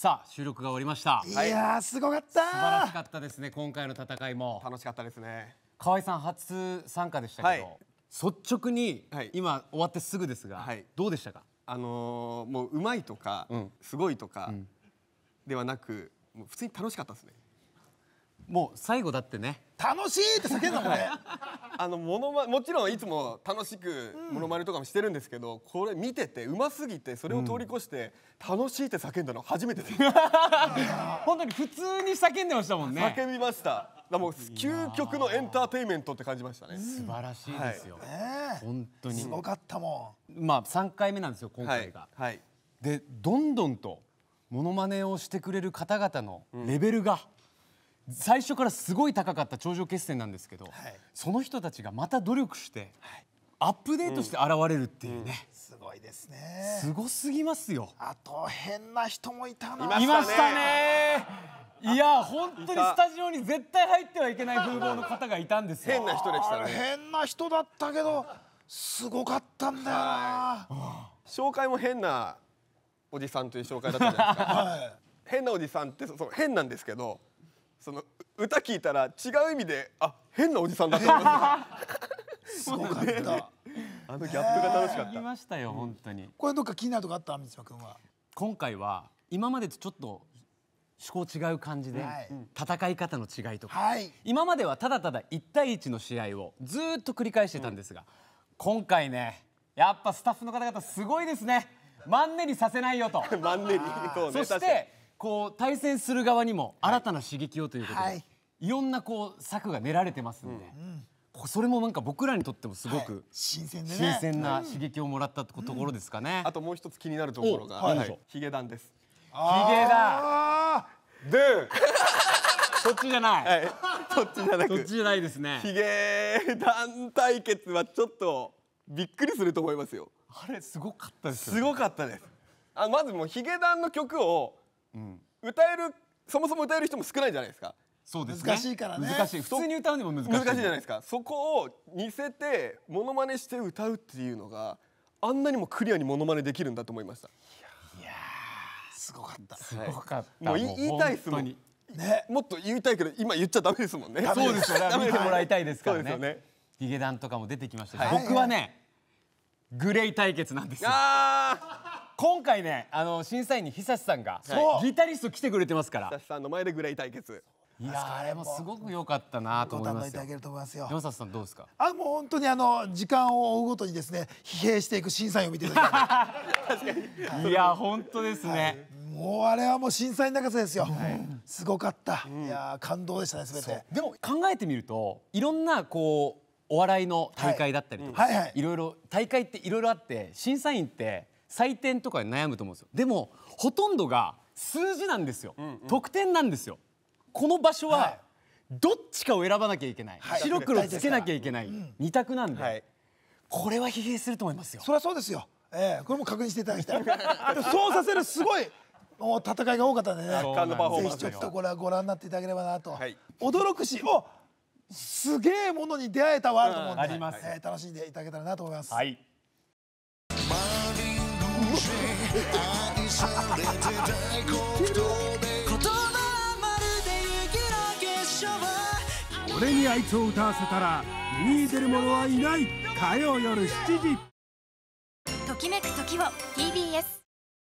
さあ収録が終わりましたいやーすごかった素晴らしかったですね今回の戦いも楽しかったですね河合さん初参加でしたけど、はい、率直に、今終わってすぐですが、はい、どうでしたかあのー、もううまいとか、うん、すごいとか、ではなくもう普通に楽しかったですねもう最後だってね楽しいって叫んだもんね あのモノマもちろんいつも楽しくものまねとかもしてるんですけど、これ見ててうますぎてそれを通り越して、楽しいって叫んだの初めてです 本当に普通に叫んでましたもんね叫びましただもう究極のエンターテイメントって感じましたね素晴らしいですよ、はい、本当にすごかったもんまあ3回目なんですよ今回が、はい、はい、でどんどんとものまねをしてくれる方々のレベルが、うん最初からすごい高かった頂上決戦なんですけど、はい、その人たちがまた努力して、はい、アップデートして現れるっていうね、うん、すごいですねすごすぎますよあと変な人もいたないましたねいや本当にスタジオに絶対入ってはいけない風貌の方がいたんですよ変な人でしたね変な人だったけどすごかったんだよな、はい、紹介も変なおじさんという紹介だったじゃないですか、はい、変なおじさんってそう変なんですけどその歌聞いたら違う意味であ変なおじさんだと思いましたすごかったあのギャップが楽しかったいましたよ本当にこれどっか気になるとこあった満島んは今回は今までとちょっと趣向違う感じで、戦い方の違いとか、今まではただただ一対一の試合をずっと繰り返してたんですが、今回ねやっぱスタッフの方々すごいですねマンネリさせないよとマンネリそしてこう対戦する側にも新たな刺激をということで、はい、いろんなこう策が練られてますんで、うん、それもなんか僕らにとってもすごく、はい、新鮮、ね、新鮮な刺激をもらったところですかね、うん、あともう一つ気になるところが、はい、ヒゲダンですヒゲダンでそっちじゃない、はい、そっちじゃなくそっちじゃないですねヒゲダン対決はちょっとびっくりすると思いますよあれすごかったです、ね、すごかったですあまずもうヒゲダンの曲を歌えるそもそも歌える人も少ないじゃないですかそうです、ね、難しいからね難しい普通に歌うにも難しい難しいじゃないですかそこを似せてモノマネして歌うっていうのがあんなにもクリアにモノマネできるんだと思いましたいやすごかったすごかった、もう言いたいですもんねもっと言いたいけど今言っちゃダメですもんねそうですよね見てもらいたいですからねねヒゲダンとかも出てきましたし、はい、僕はね、グレイ対決なんですよああ今回ねあの審査員に久志さんがギタリスト来てくれてますから久志さんの前でグレイ対決いやあれもすごく良かったなと思いますよ。山里さんどうですか。あもう本当にあの時間を追うごとにですね疲弊していく審査員を見ていだき いや本当ですね。はいもうあれはもう審査員のかさですよ、はい、すごかった、うん、いや感動でしたね全てでも考えてみるといろんなこうお笑いの大会だったりとか、はい、いろいろ大会っていろいろあって審査員って採点とかで悩むと思うんですよでもほとんどが数字なんですよ、うんうん、得点なんですよこの場所は、どっちかを選ばなきゃいけない、はい、白黒つけなきゃいけない、二、ん、2択なんで、はい、これは疲弊すると思いますよそりゃそうですよ、えー、これも確認していただきたい そうさせるすごいもう戦いが多かったんでね圧巻のぜひちょっとこれはご覧になっていただければなと、はい、驚くしおすげえものに出会えたわと思うんで、うん、あります、えー、楽しんでいただけたらなと思います、はい愛されて大言葉はまるで結晶俺にあいつを歌わせたら見に出る者はいない火曜夜7時ときめく時を TBS